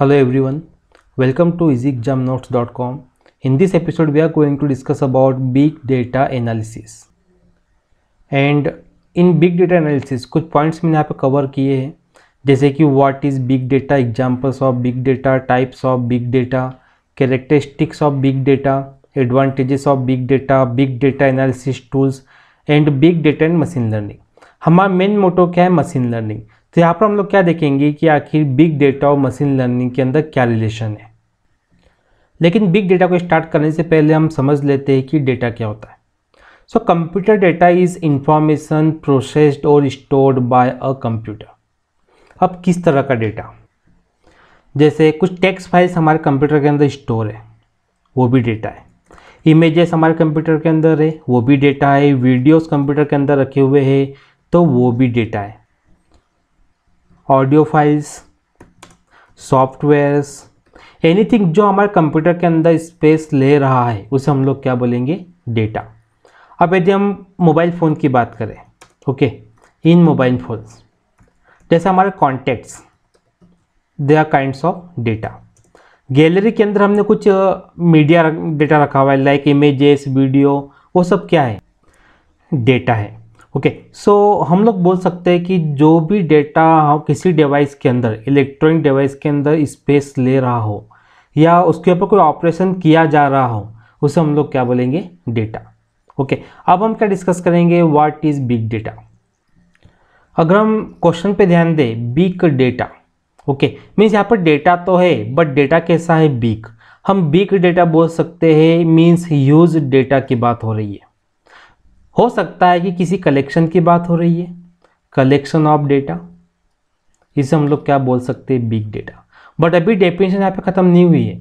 Hello everyone, welcome to easyexamnotes.com. In this episode, we are going to discuss about big data analysis. And in big data analysis कुछ points मैंने यहाँ पे cover किए हैं जैसे कि what is big data examples of big data types of big data characteristics of big data advantages of big data big data analysis tools and big data and machine learning हमारा main motto क्या है machine learning तो यहाँ पर हम लोग क्या देखेंगे कि आखिर बिग डेटा और मशीन लर्निंग के अंदर क्या रिलेशन है लेकिन बिग डेटा को स्टार्ट करने से पहले हम समझ लेते हैं कि डेटा क्या होता है so computer data is information processed और स्टोर्ड बाय अ कंप्यूटर अब किस तरह का डेटा जैसे कुछ टेक्स्ट फाइल्स हमारे कंप्यूटर के अंदर स्टोर है वो भी डेटा है इमेजेस हमारे कंप्यूटर के अंदर है वो भी डेटा है वीडियोस कंप्यूटर के अंदर रखे हुए हैं तो वो भी डेटा है ऑडियो फाइल्स सॉफ्टवेयर्स एनीथिंग जो हमारे कंप्यूटर के अंदर स्पेस ले रहा है उसे हम लोग क्या बोलेंगे डेटा अब यदि हम मोबाइल फ़ोन की बात करें ओके इन मोबाइल फ़ोन्स जैसे हमारे contacts they are kinds of data gallery के अंदर हमने कुछ मीडिया डेटा रखा हुआ है लाइक इमेजेस वीडियो वो सब क्या है डेटा है ओके okay, सो so, हम लोग बोल सकते हैं कि जो भी डेटा किसी डिवाइस के अंदर इलेक्ट्रॉनिक डिवाइस के अंदर स्पेस ले रहा हो या उसके ऊपर कोई ऑपरेशन किया जा रहा हो उसे हम लोग क्या बोलेंगे डेटा ओके okay, अब हम क्या डिस्कस करेंगे व्हाट इज़ बिग डेटा अगर हम क्वेश्चन पे ध्यान दें बिग डेटा ओके मीन्स यहाँ पर डेटा तो है बट डेटा कैसा है बिग हम बिग डेटा बोल सकते हैं मीन्स ह्यूज डेटा की बात हो रही है हो सकता है कि किसी कलेक्शन की बात हो रही है कलेक्शन ऑफ डेटा इसे हम लोग क्या बोल सकते हैं बिग डेटा बट अभी डेफिनेशन यहाँ पे ख़त्म नहीं हुई है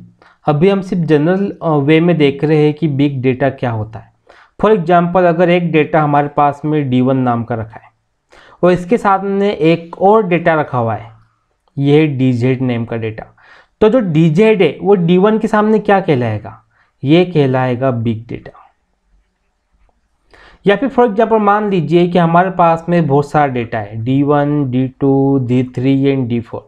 अभी हम सिर्फ जनरल वे में देख रहे हैं कि बिग डेटा क्या होता है फॉर एग्जाम्पल अगर एक डेटा हमारे पास में डी वन नाम का रखा है और इसके साथ में एक और डेटा रखा हुआ है यह है डी जेड नेम का डेटा तो जो डी जेड है वो डी वन के सामने क्या कहलाएगा ये कहलाएगा बिग डेटा या फिर फॉर एग्जाम्पल मान लीजिए कि हमारे पास में बहुत सारा डेटा है D one D two D three and D four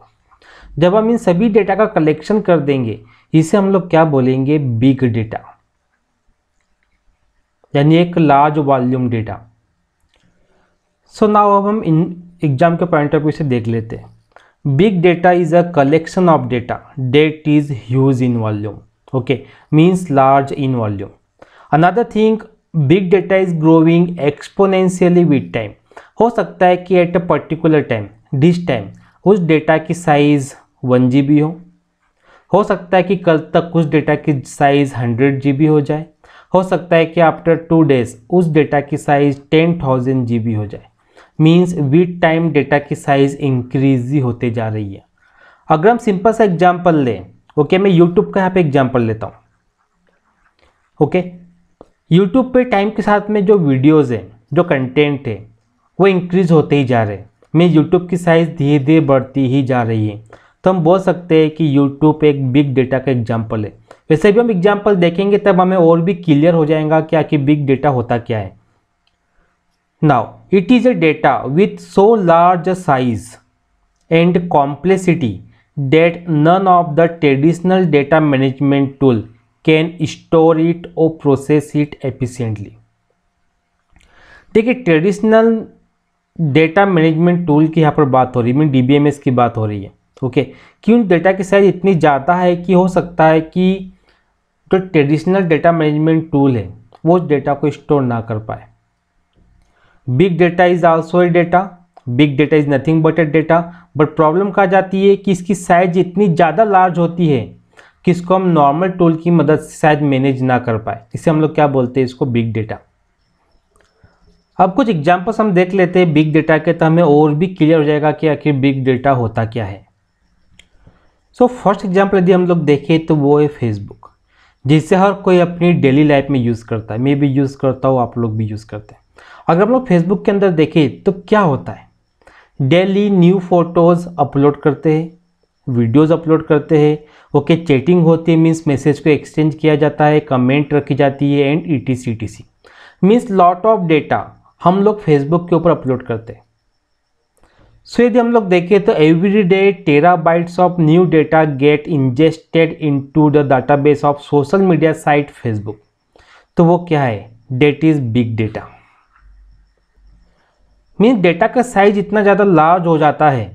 जब हम इन सभी डेटा का कलेक्शन कर देंगे इसे हम लोग क्या बोलेंगे बिग डेटा यानी एक large volume data so now अब हम इन एग्जाम के पॉइंट ऑफ व्यू से देख लेते हैं big data is a collection of data that is huge in volume okay means large in volume another thing big data is growing exponentially with time हो सकता है कि at a particular time this time उस data की size one G हो हो सकता है कि कल तक उस डेटा की साइज़ हंड्रेड जी हो जाए हो सकता है कि आफ्टर टू डेज उस डेटा की साइज़ टेन थाउजेंड जी हो जाए मीन्स विथ टाइम डेटा की साइज़ इंक्रीज ही होते जा रही है अगर हम सिंपल सा एग्जाम्पल लें ओके मैं यूट्यूब का यहाँ पे एग्जाम्पल लेता हूँ ओके okay? यूट्यूब पे टाइम के साथ में जो वीडियोज़ हैं जो कंटेंट है वो इंक्रीज़ होते ही जा रहे हैं मैं यूट्यूब की साइज़ धीरे धीरे बढ़ती ही जा रही है तो हम बोल सकते हैं कि यूट्यूब एक बिग डेटा का एग्जाम्पल है वैसे भी हम एग्जाम्पल देखेंगे तब हमें और भी क्लियर हो जाएगा कि आखिर बिग डेटा होता क्या है now it is a data with so large size and complexity that none of the traditional data management tool can store it और प्रोसेस इट एफिशेंटली देखिए ट्रेडिशनल डेटा मैनेजमेंट टूल की यहाँ पर बात हो रही है मीन डी की बात हो रही है ओके क्यों डेटा की साइज इतनी ज़्यादा है कि हो सकता है कि जो तो ट्रेडिशनल डेटा मैनेजमेंट टूल है वो डेटा को स्टोर ना कर पाए big data is also a data big data is nothing but a data but problem कहा जाती है कि इसकी साइज इतनी ज़्यादा लार्ज होती है किसको हम नॉर्मल टूल की मदद से शायद मैनेज ना कर पाए इसे हम लोग क्या बोलते हैं इसको बिग डेटा अब कुछ एग्जाम्पल्स हम देख लेते हैं बिग डेटा के तो हमें और भी क्लियर हो जाएगा कि आखिर बिग डेटा होता क्या है सो फर्स्ट एग्जाम्पल यदि हम लोग देखें तो वो है फेसबुक जिसे हर कोई अपनी डेली लाइफ में यूज़ करता है मैं भी यूज़ करता हूँ आप लोग भी यूज़ करते हैं अगर हम लोग फेसबुक के अंदर देखें तो क्या होता है डेली न्यू फ़ोटोज़ अपलोड करते हैं वीडियोस अपलोड करते हैं ओके चैटिंग होती है मीन्स मैसेज को एक्सचेंज किया जाता है कमेंट रखी जाती है and E T C T C means lot of data हम लोग फेसबुक के ऊपर अपलोड करते हैं सो यदि हम लोग देखें तो every day terabytes of new data get ingested into the database of social media site Facebook तो वो क्या है that is big data mean data का साइज इतना ज़्यादा लार्ज हो जाता है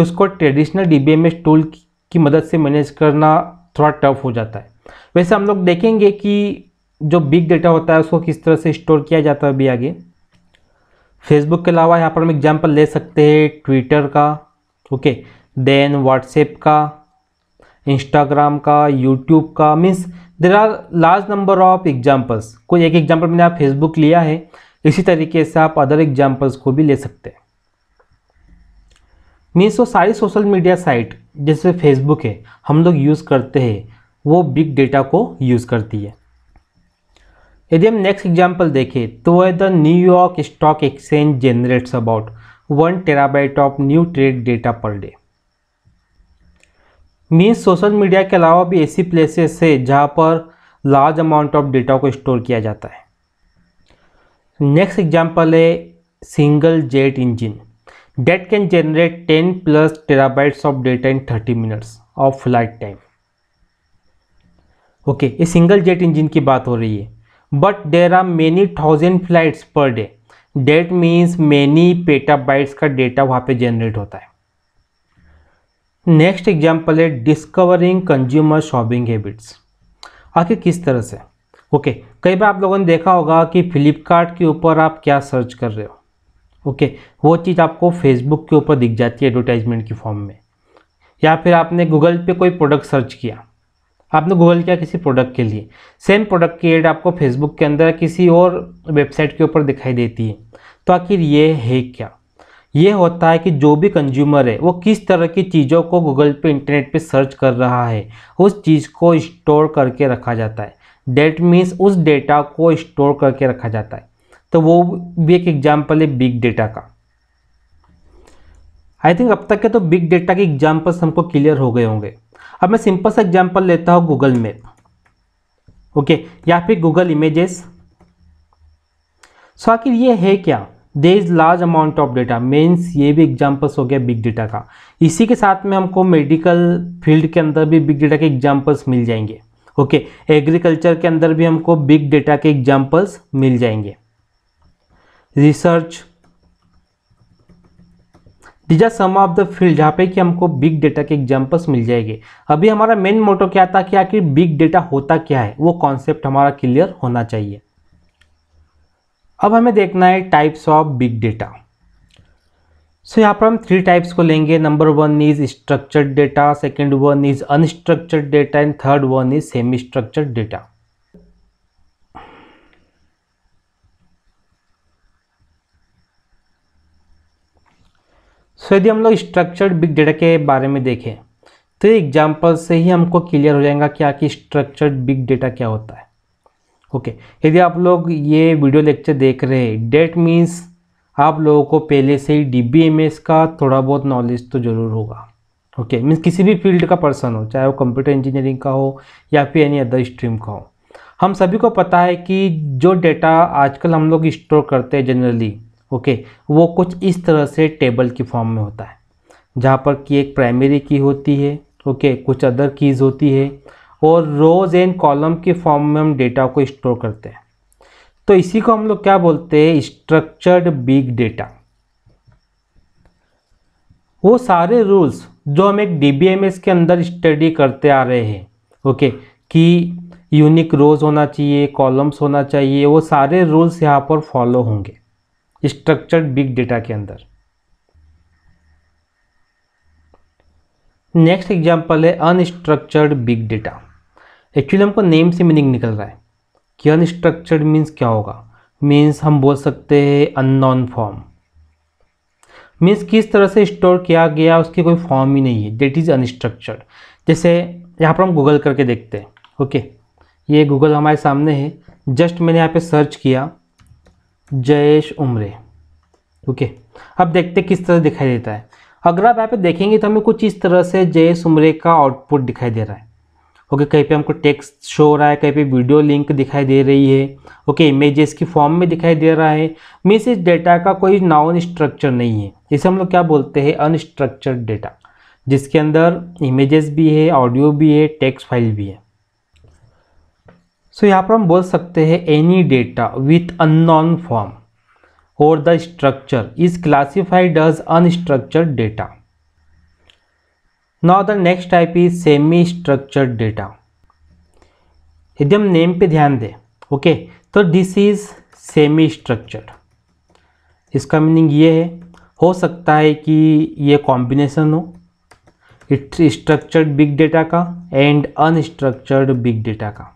कि उसको ट्रेडिशनल डी टूल की मदद से मैनेज करना थोड़ा टफ हो जाता है वैसे हम लोग देखेंगे कि जो बिग डेटा होता है उसको किस तरह से स्टोर किया जाता है अभी आगे फेसबुक के अलावा यहाँ पर हम एग्जाम्पल ले सकते हैं ट्विटर का ओके देन व्हाट्सएप का इंस्टाग्राम का यूट्यूब का means there are large number of examples कोई एक एग्जाम्पल मैंने आप फेसबुक लिया है इसी तरीके से आप अदर एग्जाम्पल्स को भी ले सकते हैं मीन्स वो सारी सोशल मीडिया साइट जैसे फेसबुक है हम लोग यूज़ करते हैं वो बिग डेटा को यूज़ करती है यदि हम नेक्स्ट एग्जाम्पल देखें तो वह the New York stock exchange generates about one terabyte of new trade data per day means social media के अलावा भी ऐसी प्लेसेस है जहाँ पर लार्ज अमाउंट ऑफ डेटा को स्टोर किया जाता है नेक्स्ट एग्जाम्पल है single jet engine that can generate ten plus terabytes of data in thirty minutes of flight time okay ये सिंगल जेट इंजन की बात हो रही है but there are many thousand flights per day that means many petabytes का data वहाँ पे generate होता है नेक्स्ट एग्जाम्पल है डिस्कवरिंग कंज्यूमर शॉपिंग हैबिट्स आखिर किस तरह से ओके okay, कई बार आप लोगों ने देखा होगा कि फ्लिपकार्ट के ऊपर आप क्या सर्च कर रहे हो ओके वो चीज़ आपको फेसबुक के ऊपर दिख जाती है एडवर्टाइजमेंट की फॉर्म में या फिर आपने गूगल पे कोई प्रोडक्ट सर्च किया आपने गूगल किया किसी प्रोडक्ट के लिए सेम प्रोडक्ट की एड आपको फेसबुक के अंदर किसी और वेबसाइट के ऊपर दिखाई देती है तो आखिर ये है क्या ये होता है कि जो भी कंज्यूमर है वो किस तरह की चीज़ों को गूगल पे इंटरनेट पे सर्च कर रहा है उस चीज़ को स्टोर करके रखा जाता है डेट मीन्स उस डेटा को स्टोर करके रखा जाता है तो वो भी एक एग्जाम्पल है बिग डेटा का आई थिंक अब तक के तो बिग डेटा के एग्जाम्पल्स हमको क्लियर हो गए होंगे अब मैं सिंपल सा एग्जाम्पल लेता हूँ गूगल मैप ओके या फिर गूगल इमेजेस सो आखिर ये है क्या they is large amount of data means ये भी एग्जाम्पल्स हो गया बिग डेटा का इसी के साथ में हमको मेडिकल फील्ड के अंदर भी बिग डेटा के एग्जाम्पल्स मिल जाएंगे ओके okay, एग्रीकल्चर के अंदर भी हमको बिग डेटा के एग्जाम्पल्स मिल जाएंगे research these are some of the field जहाँ पे कि हमको बिग डेटा के एग्जाम्पल्स मिल जाएंगे अभी हमारा मेन मोटो क्या था कि आखिर बिग डेटा होता क्या है वो कॉन्सेप्ट हमारा क्लियर होना चाहिए अब हमें देखना है types of big data so यहाँ पर हम थ्री टाइप्स को लेंगे number one is structured data second one is unstructured data and third one is semi structured data so तो यदि हम लोग स्ट्रक्चर्ड बिग डेटा के बारे में देखें तो एग्जाम्पल से ही हमको क्लियर हो जाएगा क्या कि स्ट्रक्चर्ड बिग डेटा क्या होता है ओके okay. यदि आप लोग ये वीडियो लेक्चर देख रहे हैं डेट मीन्स आप लोगों को पहले से ही डी का थोड़ा बहुत नॉलेज तो ज़रूर होगा ओके okay. मीन्स किसी भी फील्ड का पर्सन हो चाहे वो कंप्यूटर इंजीनियरिंग का हो या फिर एनी अदर स्ट्रीम का हो हम सभी को पता है कि जो डेटा आजकल हम लोग स्टोर करते हैं जनरली ओके वो कुछ इस तरह से टेबल की फॉर्म में होता है जहाँ पर की एक प्राइमरी की होती है ओके कुछ अदर कीज़ होती है और रोज़ एंड कॉलम के फॉर्म में हम डेटा को स्टोर करते हैं तो इसी को हम लोग क्या बोलते हैं स्ट्रक्चर्ड बिग डेटा वो सारे रूल्स जो हम एक डी के अंदर स्टडी करते आ रहे हैं ओके कि यूनिक रोज़ होना चाहिए कॉलम्स होना चाहिए वो सारे रूल्स यहाँ पर फॉलो होंगे स्ट्रक्चर्ड बिग डेटा के अंदर नेक्स्ट एग्जाम्पल है अनस्ट्रक्चर्ड बिग डेटा एक्चुअली हमको नेम से मीनिंग निकल रहा है कि अनस्ट्रक्चर्ड मीन्स क्या होगा मीन्स हम बोल सकते हैं अननोन फॉर्म मीन्स किस तरह से स्टोर किया गया उसकी कोई फॉर्म ही नहीं है डेट इज़ अनस्ट्रक्चर्ड जैसे यहाँ पर हम गूगल करके देखते हैं ओके ये गूगल हमारे सामने है जस्ट मैंने यहाँ पे सर्च किया जयेश उमरे ओके अब देखते किस तरह दिखाई देता है अगर आप यहाँ पे देखेंगे तो हमें कुछ इस तरह से जयेश उमरे का आउटपुट दिखाई दे रहा है ओके कहीं पे हमको टेक्स्ट शो हो रहा है कहीं पे वीडियो लिंक दिखाई दे रही है ओके इमेजेस की फॉर्म में दिखाई दे रहा है मीन्स इस डेटा का कोई नाउन स्ट्रक्चर नहीं है इसे हम लोग क्या बोलते हैं अनस्ट्रक्चर्ड डेटा जिसके अंदर इमेजेस भी है ऑडियो भी है टेक्स्ट फाइल भी है सो यहाँ पर हम बोल सकते हैं any data with non form और the structure is classified as unstructured data now the next type is semi structured data यदि हम नेम पे ध्यान दें ओके तो दिस इज सेमी स्ट्रक्चर्ड इसका मीनिंग ये है हो सकता है कि ये कॉम्बिनेशन हो स्ट्रक्चर्ड बिग डेटा का एंड अनस्ट्रक्चर्ड बिग डेटा का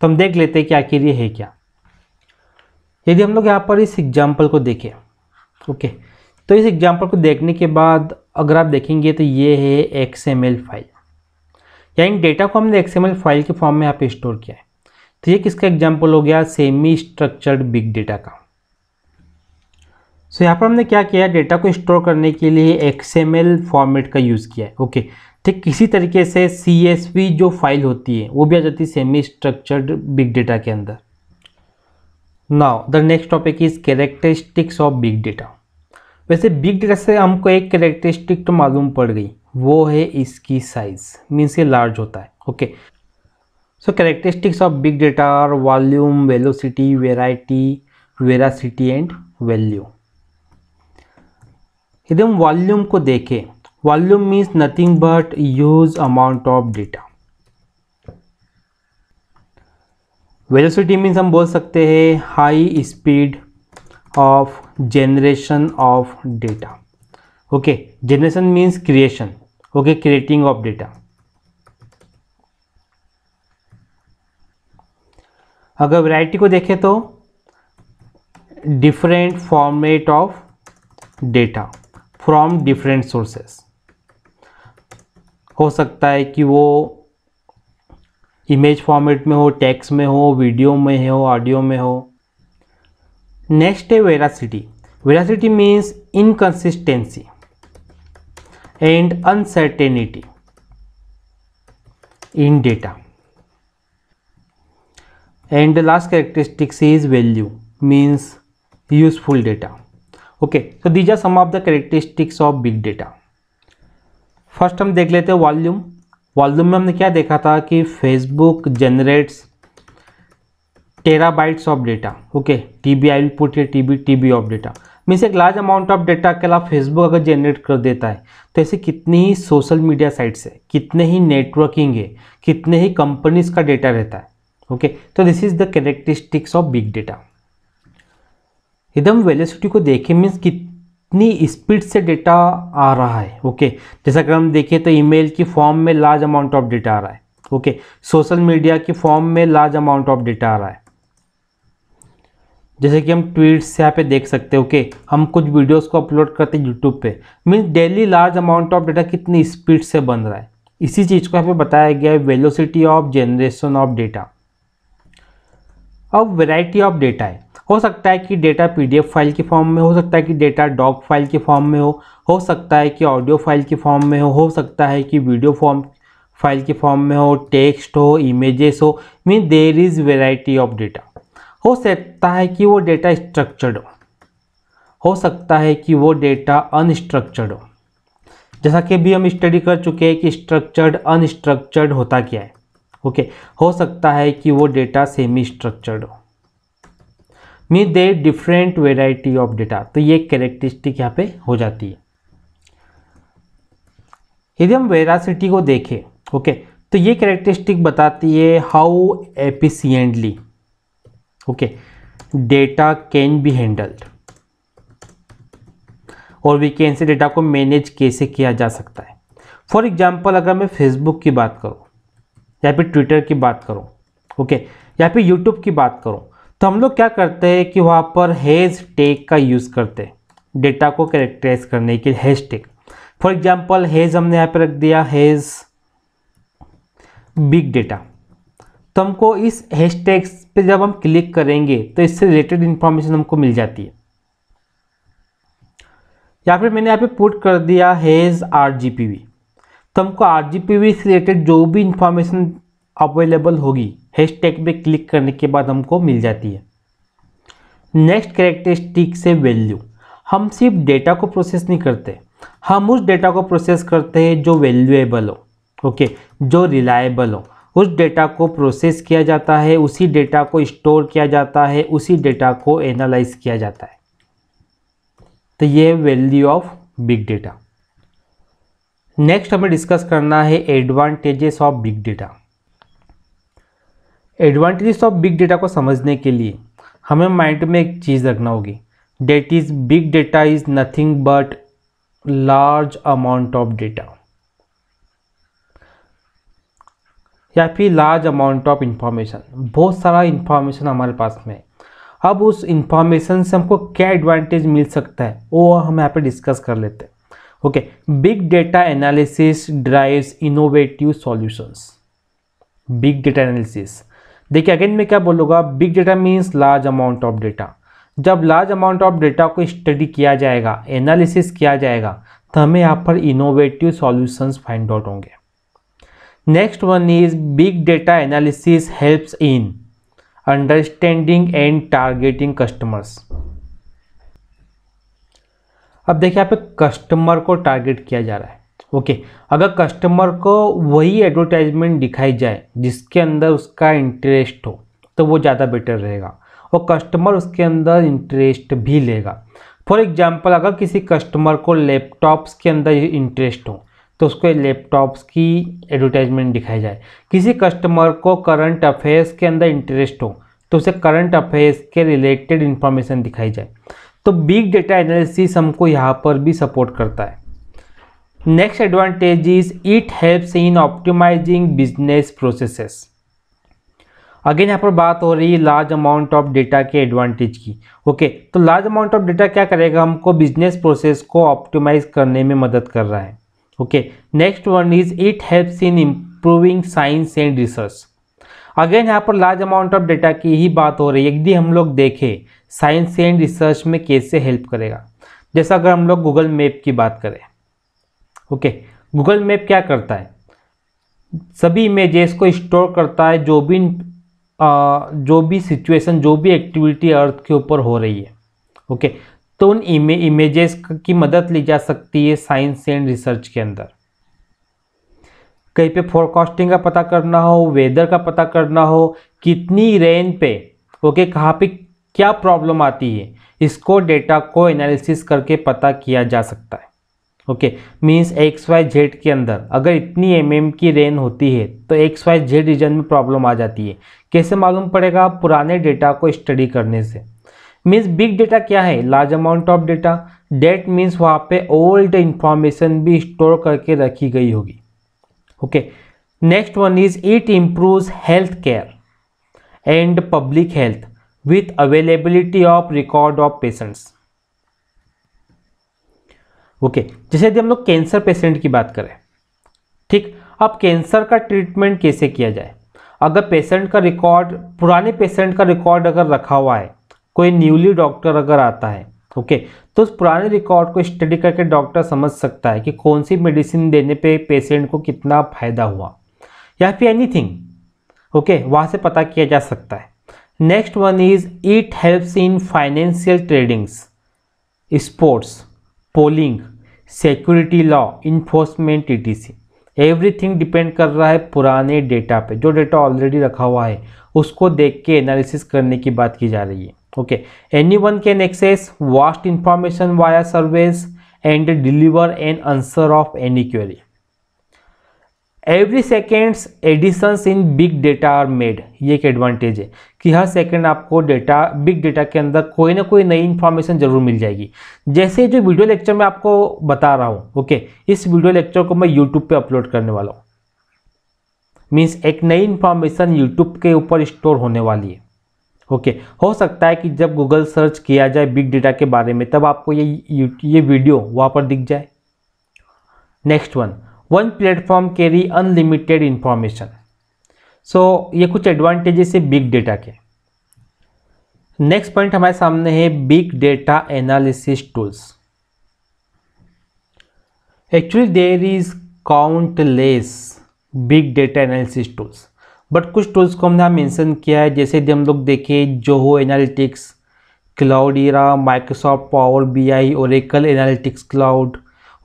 तो हम देख लेते हैं कि आखिर ये है क्या यदि हम लोग यहाँ पर इस एग्जाम्पल को देखें ओके तो इस एग्जाम्पल को देखने के बाद अगर आप देखेंगे तो ये है एक्स फाइल यानी डेटा को हमने एक्स फाइल के फॉर्म में यहाँ पे स्टोर किया है तो ये किसका एग्जाम्पल हो गया सेमी स्ट्रक्चर्ड बिग डेटा का सो so, यहाँ पर हमने क्या किया डेटा को स्टोर करने के लिए एक्स फॉर्मेट का यूज़ किया है ओके okay. ठीक इसी तरीके से सी जो फाइल होती है वो भी आ जाती है सेमी स्ट्रक्चर्ड बिग डेटा के अंदर now the next topic is characteristics of big data वैसे बिग डेटा से हमको एक कैरेक्टरिस्टिक तो मालूम पड़ गई वो है इसकी साइज मीन्स ये लार्ज होता है okay so characteristics of big data are volume velocity variety veracity and value यदि हम वॉल्यूम को देखें volume means nothing but huge amount of data velocity means हम बोल सकते हैं high speed of generation of data okay generation means creation okay creating of data अगर variety को देखें तो different format of data from different sources हो सकता है कि वो इमेज फॉर्मेट में हो टेक्स में हो वीडियो में हो ऑडियो में हो नेक्स्ट है veracity veracity means inconsistency and uncertainty in data and last characteristics is value means useful data okay तो these are some of the characteristics of big data first हम देख लेते हैं वॉल्यूम वॉल्यूम में हमने क्या देखा था कि Facebook generates bytes of data okay T B I put ये T B T B of data means एक लार्ज अमाउंट ऑफ डेटा के अलावा फेसबुक अगर जनरेट कर देता है तो ऐसे कितनी ही सोशल मीडिया साइट्स है कितने ही नेटवर्किंग है कितने ही कंपनीज का डेटा रहता है ओके तो this is the characteristics of big data एकदम वेलिसिटी को देखें मीन्स कित कितनी स्पीड से डेटा आ रहा है ओके जैसा अगर हम देखें तो ईमेल की फॉर्म में लार्ज अमाउंट ऑफ डेटा आ रहा है ओके सोशल मीडिया की फॉर्म में लार्ज अमाउंट ऑफ डेटा आ रहा है जैसे कि हम ट्वीट्स यहाँ पे देख सकते हैं ओके हम कुछ वीडियोस को अपलोड करते हैं यूट्यूब पे means daily large amount of data कितनी स्पीड से बन रहा है इसी चीज़ को यहाँ पे बताया गया है velocity of generation of data अब वेराइटी ऑफ डेटा है हो सकता है कि डेटा पीडीएफ फाइल के फॉर्म में हो सकता है कि डेटा डॉक फाइल के फॉर्म में हो हो सकता है कि ऑडियो फाइल के फॉर्म में हो हो सकता है कि वीडियो फॉर्म फाइल के फॉर्म में हो टेक्स्ट हो इमेजेस हो mean there is variety of data हो सकता है कि वो डेटा स्ट्रक्चर्ड हो हो सकता है कि वो डेटा अनस्ट्रक्चर्ड हो जैसा कि भी हम स्टडी कर चुके हैं कि स्ट्रक्चर्ड अनस्ट्रक्चर्ड होता क्या है ओके okay. हो सकता है कि वो डेटा सेमी स्ट्रक्चर्ड हो mean they different variety of data तो ये कैरेक्टरिस्टिक यहाँ पे हो जाती है यदि हम वेरासिटी को देखें ओके तो ये कैरेक्टरिस्टिक बताती है how efficiently okay data can be handled और वी कैन से डेटा को मैनेज कैसे किया जा सकता है फॉर एग्जाम्पल अगर मैं फेसबुक की बात करूँ या फिर ट्विटर की बात करूँ ओके या फिर यूट्यूब की बात करूँ तो हम लोग क्या करते हैं कि वहाँ पर हैज टेक का यूज़ करते हैं डेटा को करेक्टराइज करने के लिए हैज टेक फॉर एग्जाम्पल हैज़ हमने यहाँ पर रख दिया हैज़ बिग डेटा तो हमको इस हैश टैग पर जब हम क्लिक करेंगे तो इससे रिलेटेड इन्फॉर्मेशन हमको मिल जाती है या फिर मैंने यहाँ पे पुट कर दिया हैज़ आर जी पी वी तो हमको आर जी पी वी से रिलेटेड जो भी इंफॉर्मेशन अवेलेबल होगी हैश टैग पर क्लिक करने के बाद हमको मिल जाती है नेक्स्ट करेक्टरिस्टिक से वैल्यू हम सिर्फ डेटा को प्रोसेस नहीं करते हम उस डेटा को प्रोसेस करते हैं जो वैल्यूएबल हो ओके जो रिलायबल हो उस डेटा को प्रोसेस किया जाता है उसी डेटा को स्टोर किया जाता है उसी डेटा को एनालाइज किया जाता है तो ये है value of big data next हमें डिस्कस करना है advantages of big data advantages of big data को समझने के लिए हमें माइंड में एक चीज़ रखना होगी that is big data is nothing but large amount of data या फिर लार्ज अमाउंट ऑफ इंफॉर्मेशन बहुत सारा इंफॉर्मेशन हमारे पास में है अब उस इंफॉर्मेशन से हमको क्या एडवांटेज मिल सकता है वो हम यहाँ पे डिस्कस कर लेते हैं okay big data analysis drives innovative solutions big data analysis देखिए अगेन मैं क्या बोलूँगा big data means large amount of data जब लार्ज अमाउंट ऑफ डेटा को स्टडी किया जाएगा एनालिसिस किया जाएगा तो हमें यहाँ पर इनोवेटिव सॉल्यूशंस फाइंड आउट होंगे next one is big data analysis helps in understanding and targeting customers अब देखिए यहाँ पे कस्टमर को टारगेट किया जा रहा है ओके अगर कस्टमर को वही एडवर्टाइजमेंट दिखाई जाए जिसके अंदर उसका इंटरेस्ट हो तो वो ज़्यादा बेटर रहेगा और कस्टमर उसके अंदर इंटरेस्ट भी लेगा फॉर एग्जाम्पल अगर किसी कस्टमर को लैपटॉप्स के अंदर इंटरेस्ट हो तो उसको लैपटॉप्स की एडवर्टाइजमेंट दिखाई जाए किसी कस्टमर को करंट अफेयर्स के अंदर इंटरेस्ट हो तो उसे करंट अफेयर्स के रिलेटेड इन्फॉर्मेशन दिखाई जाए तो बिग डेटा एनालिसिस हमको यहाँ पर भी सपोर्ट करता है Next advantage is it helps in optimizing business processes. Again यहाँ पर बात हो रही है लार्ज अमाउंट ऑफ डेटा के एडवांटेज की ओके okay, तो लार्ज अमाउंट ऑफ डेटा क्या करेगा हमको बिजनेस प्रोसेस को ऑप्टिमाइज करने में मदद कर रहा है okay next one is it helps in improving science and research again यहाँ पर लार्ज अमाउंट ऑफ डेटा की ही बात हो रही है यदि हम लोग देखें साइंस एंड रिसर्च में कैसे हेल्प करेगा जैसा अगर हम लोग गूगल मैप की बात करें ओके गूगल मैप क्या करता है सभी इमेजेस को स्टोर करता है जो भी आ, जो भी सिचुएशन जो भी एक्टिविटी अर्थ के ऊपर हो रही है ओके तो उन इमे इमेजेस की मदद ली जा सकती है साइंस एंड रिसर्च के अंदर कहीं पे फोरकास्टिंग का पता करना हो वेदर का पता करना हो कितनी रेन पे ओके कहाँ पे क्या प्रॉब्लम आती है इसको डेटा को एनालिसिस करके पता किया जा सकता है okay means X Y Z के अंदर अगर इतनी एम mm की रेन होती है तो एक्स वाई जेड रीजन में प्रॉब्लम आ जाती है कैसे मालूम पड़ेगा पुराने डेटा को स्टडी करने से मीन्स बिग डेटा क्या है large amount of data that means वहाँ पे ओल्ड इंफॉर्मेशन भी स्टोर करके रखी गई होगी okay next one is it improve health care and public health with availability of record of patients okay जैसे यदि हम लोग कैंसर पेशेंट की बात करें ठीक अब कैंसर का ट्रीटमेंट कैसे किया जाए अगर पेशेंट का रिकॉर्ड पुराने पेशेंट का रिकॉर्ड अगर रखा हुआ है कोई न्यूली डॉक्टर अगर आता है ओके तो उस पुराने रिकॉर्ड को स्टडी करके डॉक्टर समझ सकता है कि कौन सी मेडिसिन देने पे पेशेंट को कितना फ़ायदा हुआ या फिर एनीथिंग ओके वहाँ से पता किया जा सकता है next one is it helps in financial tradings sports polling security law enforcement etc everything depend कर रहा है पुराने डेटा पे जो डेटा ऑलरेडी रखा हुआ है उसको देख के एनालिसिस करने की बात की जा रही है okay anyone can access vast information via surveys and deliver an answer of any query every seconds additions in big data are made ये एक एडवांटेज है कि हर सेकेंड आपको डेटा बिग डेटा के अंदर कोई ना कोई नई इन्फॉर्मेशन जरूर मिल जाएगी जैसे जो वीडियो लेक्चर मैं आपको बता रहा हूँ ओके इस वीडियो लेक्चर को मैं यूट्यूब पे अपलोड करने वाला हूँ मीन्स एक नई इन्फॉर्मेशन यूट्यूब के ऊपर स्टोर होने वाली है ओके okay. हो सकता है कि जब गूगल सर्च किया जाए बिग डेटा के बारे में तब आपको ये ये वीडियो वहाँ पर दिख जाए next one one platform carry unlimited information so ये कुछ एडवांटेजेस है बिग डेटा के नेक्स्ट पॉइंट हमारे सामने है big data analysis tools actually there is countless big data analysis tools but कुछ टूल्स को हमने मैंसन किया है जैसे हम लोग देखें Zoho analytics Cloudera Microsoft Power B I Oracle analytics cloud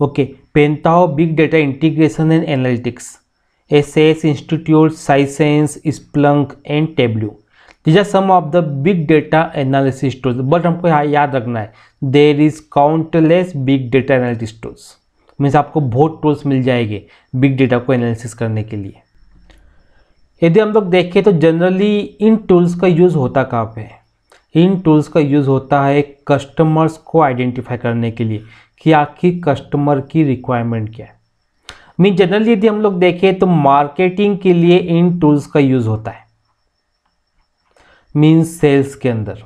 okay Pentaho big data integration and analytics S S institute साइसेंस Splunk and Tableau these are some of the big data analysis tools but हमको यहाँ याद रखना है there is countless big data analysis tools means आपको बहुत tools मिल जाएंगे big data को analysis करने के लिए यदि हम लोग देखें तो जनरली इन टूल्स का यूज़ होता कहाँ पे इन टूल्स का यूज़ होता है कस्टमर्स को आइडेंटिफाई करने के लिए कि आखिर कस्टमर की रिक्वायरमेंट क्या है मीन जनरली यदि हम लोग देखें तो मार्केटिंग के लिए इन टूल्स का यूज़ होता है मीन सेल्स के अंदर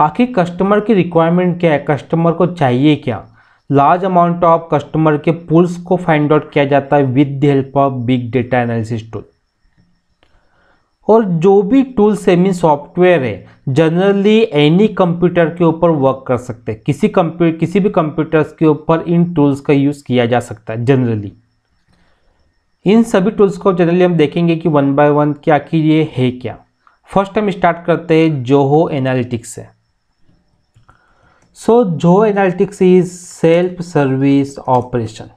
आखिर कस्टमर की रिक्वायरमेंट क्या है कस्टमर को चाहिए क्या लार्ज अमाउंट ऑफ कस्टमर के पुल्स को फाइंड आउट किया जाता है with the help of big data analysis tool और जो भी टूल सेमी सॉफ्टवेयर है जनरली एनी कंप्यूटर के ऊपर वर्क कर सकते हैं किसी कंप्यूटर किसी भी कंप्यूटर्स के ऊपर इन टूल्स का यूज़ किया जा सकता है जनरली इन सभी टूल्स को जनरली हम देखेंगे कि वन बाय वन क्या कि ये है क्या फर्स्ट हम स्टार्ट करते हैं जोहो एनालिटिक्स है so Zoho analytics is self service operation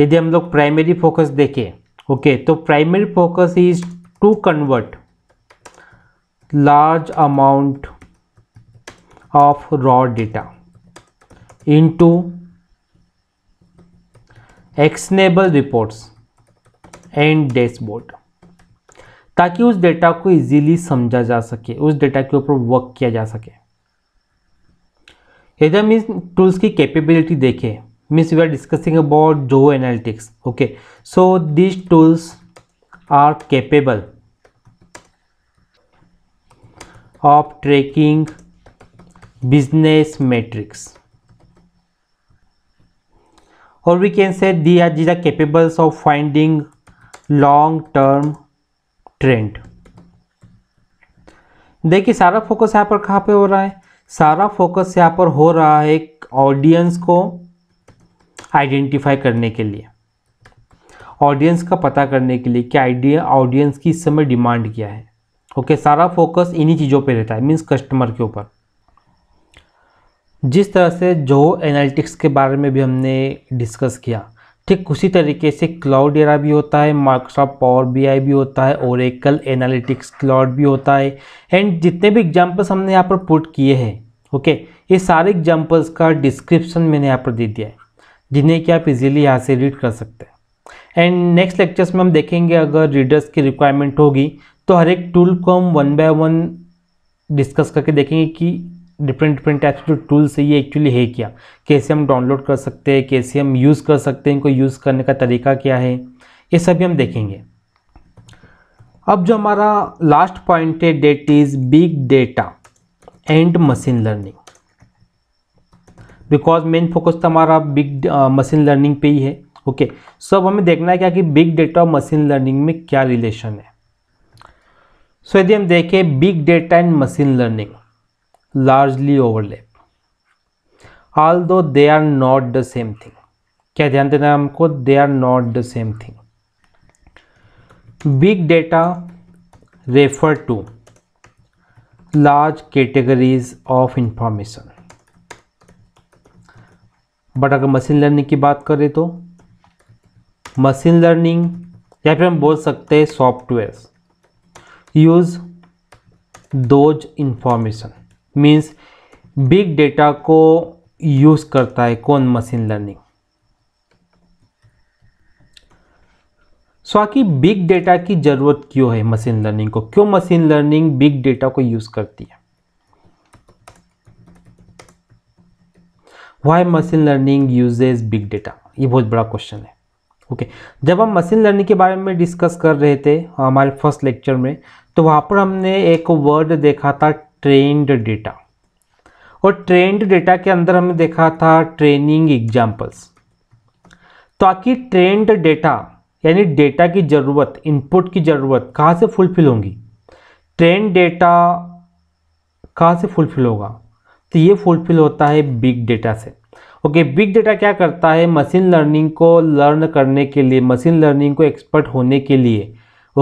यदि हम लोग प्राइमरी फोकस देखें ओके तो primary focus is to convert large amount of raw data into actionable reports and dashboard ताकि उस डेटा को इजीली समझा जा सके उस डेटा के ऊपर वर्क किया जा सके यदि हम इस टूल्स की कैपेबिलिटी देखें means we are discussing about Zoho Analytics okay so these tools are capable of tracking business metrics or we can say they are, these are capable of finding long term trend देखिए सारा focus यहाँ पर कहाँ पे हो रहा है सारा फोकस यहाँ पर हो रहा है ऑडियंस को आइडेंटिफाई करने के लिए ऑडियंस का पता करने के लिए कि आइडिया ऑडियंस की इस समय डिमांड क्या है ओके सारा फोकस इन्हीं चीज़ों पे रहता है मीन्स कस्टमर के ऊपर जिस तरह से जो एनालिटिक्स के बारे में भी हमने डिस्कस किया ठीक उसी तरीके से क्लाउड एरा भी होता है माइक्रोसॉफ्ट पावर बी भी होता है ओरेकल एनालिटिक्स क्लाउड भी होता है एंड जितने भी एग्जाम्पल्स हमने यहाँ पर पुट किए हैं ओके ये सारे एग्जाम्पल्स का डिस्क्रिप्शन मैंने यहाँ पर दे दिया है जिन्हें कि आप इजीली यहाँ से रीड कर सकते हैं एंड नेक्स्ट लेक्चर्स में हम देखेंगे अगर रीडर्स की रिक्वायरमेंट होगी तो हर एक टूल को हम वन बाय वन डिस्कस करके देखेंगे कि डिफरेंट डिफरेंट टाइप्स जो टूल्स है ये एक्चुअली है क्या कैसे हम डाउनलोड कर सकते हैं कैसे हम यूज़ कर सकते हैं इनको यूज़ करने का तरीका क्या है ये सब हम देखेंगे अब जो हमारा लास्ट पॉइंट है that is big data and machine learning because main focus तो हमारा बिग मशीन लर्निंग पे ही है ओके okay. सो so, अब हमें देखना है क्या कि बिग डेटा और मशीन लर्निंग में क्या रिलेशन है सो so, यदि हम देखें big data and machine learning largely overlap although they are not the same thing क्या ध्यान देना है हमको they are not the same thing big data refer to large categories of information but अगर machine learning की बात करें तो मशीन लर्निंग या फिर हम बोल सकते हैं software use those information means big data को यूज़ करता है कौन मशीन लर्निंग सो आखिर बिग डेटा की ज़रूरत क्यों है मशीन लर्निंग को क्यों मशीन लर्निंग बिग डेटा को यूज़ करती है why machine learning uses big data ये बहुत बड़ा क्वेश्चन है ओके okay. जब हम मशीन लर्निंग के बारे में डिस्कस कर रहे थे हमारे फर्स्ट लेक्चर में तो वहाँ पर हमने एक वर्ड देखा था ट्रेंड डेटा और ट्रेंड डेटा के अंदर हमने देखा था ट्रेनिंग एग्जाम्पल्स ताकि ट्रेंड डेटा यानी डेटा की ज़रूरत इनपुट की ज़रूरत कहाँ से फुलफिल होगी ट्रेंड डेटा कहाँ से फुलफिल होगा तो ये फुलफिल होता है बिग डेटा से ओके बिग डेटा क्या करता है मशीन लर्निंग को लर्न करने के लिए मशीन लर्निंग को एक्सपर्ट होने के लिए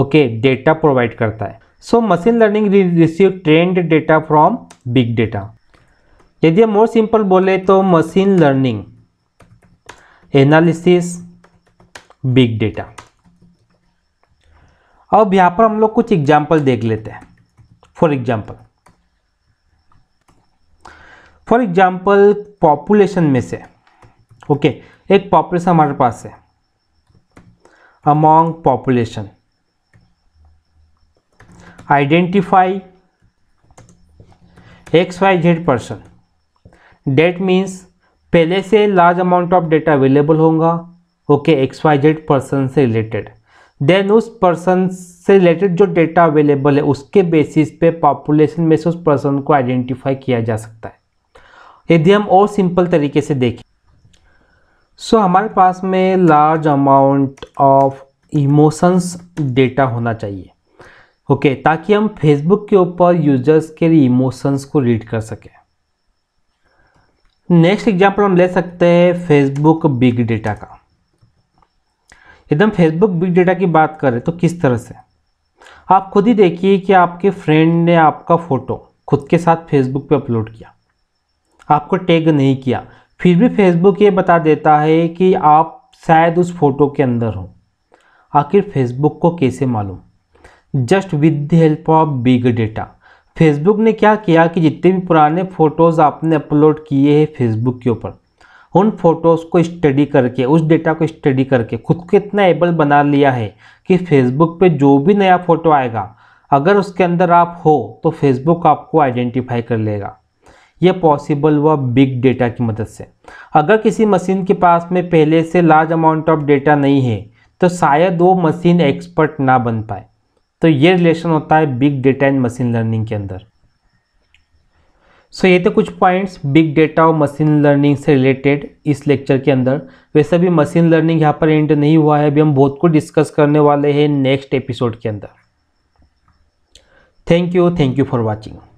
ओके डेटा प्रोवाइड करता है so machine learning receive trained data from big data यदि हम मोर सिंपल बोले तो machine learning analysis big data अब यहाँ पर हम लोग कुछ एग्जाम्पल देख लेते हैं for example for example population में से ओके okay, एक पॉपुलेशन हमारे पास है population identify X Y Z person that means पहले से large amount of data available होगा okay X Y Z person से रिलेटेड देन उस पर्सन से रिलेटेड जो डेटा अवेलेबल है उसके बेसिस पे पॉपुलेशन में से उस पर्सन को आइडेंटिफाई किया जा सकता है यदि हम और सिंपल तरीके से देखें सो so, हमारे पास में large amount of emotions data होना चाहिए ओके okay, ताकि हम फेसबुक के ऊपर यूजर्स के लिए इमोशंस को रीड कर सकें नेक्स्ट एग्जांपल हम ले सकते हैं फेसबुक बिग डेटा का एकदम फेसबुक बिग डेटा की बात करें तो किस तरह से आप खुद ही देखिए कि आपके फ्रेंड ने आपका फ़ोटो खुद के साथ फेसबुक पे अपलोड किया आपको टैग नहीं किया फिर भी फेसबुक ये बता देता है कि आप शायद उस फोटो के अंदर हो आखिर फेसबुक को कैसे मालूम just with the help of big data Facebook ने क्या किया कि जितने भी पुराने फ़ोटोज़ आपने अपलोड किए हैं फेसबुक के ऊपर उन फोटोज़ को स्टडी करके उस डेटा को स्टडी करके खुद को इतना एबल बना लिया है कि फेसबुक पे जो भी नया फ़ोटो आएगा अगर उसके अंदर आप हो तो फेसबुक आपको आइडेंटिफाई कर लेगा ये पॉसिबल हुआ बिग डेटा की मदद से अगर किसी मशीन के पास में पहले से लार्ज अमाउंट ऑफ डेटा नहीं है तो शायद वो मशीन एक्सपर्ट ना बन पाए तो ये रिलेशन होता है big data and machine learning के अंदर सो so, ये तो कुछ पॉइंट्स बिग डेटा और मशीन लर्निंग से रिलेटेड इस लेक्चर के अंदर वैसे भी मशीन लर्निंग यहाँ पर एंड नहीं हुआ है अभी हम बहुत कुछ डिस्कस करने वाले हैं नेक्स्ट एपिसोड के अंदर thank you thank you for watching